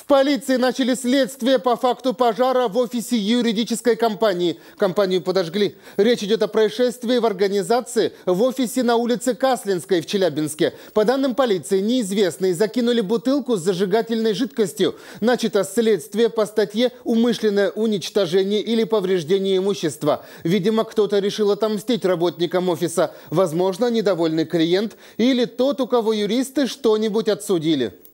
В полиции начали следствие по факту пожара в офисе юридической компании. Компанию подожгли. Речь идет о происшествии в организации в офисе на улице Каслинской в Челябинске. По данным полиции, неизвестные закинули бутылку с зажигательной жидкостью. Начато следствие по статье «Умышленное уничтожение или повреждение имущества». Видимо, кто-то решил отомстить работникам офиса. Возможно, недовольный клиент или тот, у кого юристы что-нибудь отсудили.